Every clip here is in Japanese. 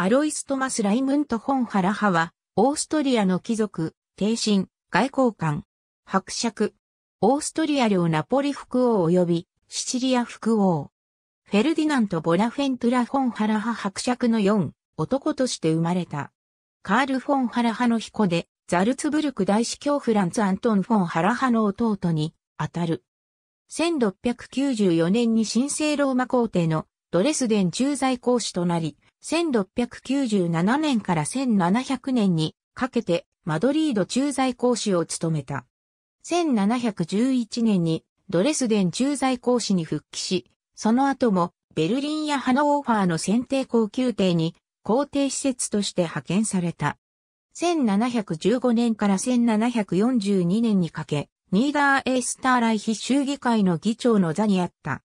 アロイス・トマス・ライムント・フォン・ハラハは、オーストリアの貴族、帝神、外交官、伯爵、オーストリア領ナポリ副王及び、シチリア副王。フェルディナント・ボナフェントラ・フォン・ハラハ伯爵の4、男として生まれた。カール・フォン・ハラハの彦で、ザルツブルク大司教フランツ・アントン・フォン・ハラハの弟に、あたる。1694年に神聖ローマ皇帝のドレスデン駐在公使となり、1697年から1700年にかけてマドリード駐在公使を務めた。1711年にドレスデン駐在公使に復帰し、その後もベルリンやハノーファーの選定高級邸に皇帝施設として派遣された。1715年から1742年にかけ、ニーダーエースターライヒ州議会の議長の座にあった。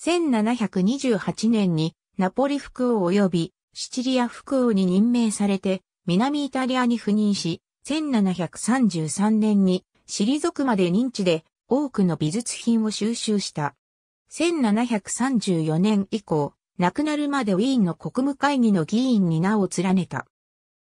1728年にナポリ副王及びシチリア副王に任命されて、南イタリアに赴任し、1733年にリくまで認知で多くの美術品を収集した。1734年以降、亡くなるまでウィーンの国務会議の議員に名を連ねた。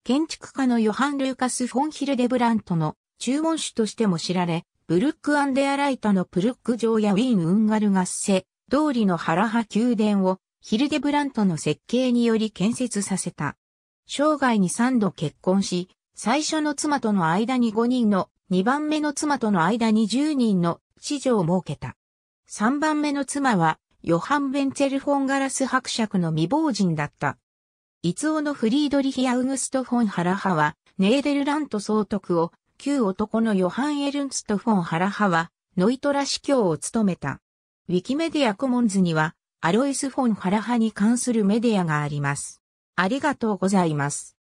建築家のヨハン・ルーカス・フォン・ヒルデブラントの注文主としても知られ、ブルック・アンデアライトのプルック城やウィーン・ウンガルガッセ、通りのハラハ宮殿をヒルデブラントの設計により建設させた。生涯に3度結婚し、最初の妻との間に5人の、2番目の妻との間に10人の子女を設けた。3番目の妻は、ヨハン・ベンツェル・フォン・ガラス伯爵の未亡人だった。イツオのフリードリヒ・アウグスト・フォン・ハラハは、ネーデルラント総督を、旧男のヨハン・エルンスト・フォン・ハラハは、ノイトラ司教を務めた。ウィキメディアコモンズには、アロイス・フォン・ハラハに関するメディアがあります。ありがとうございます。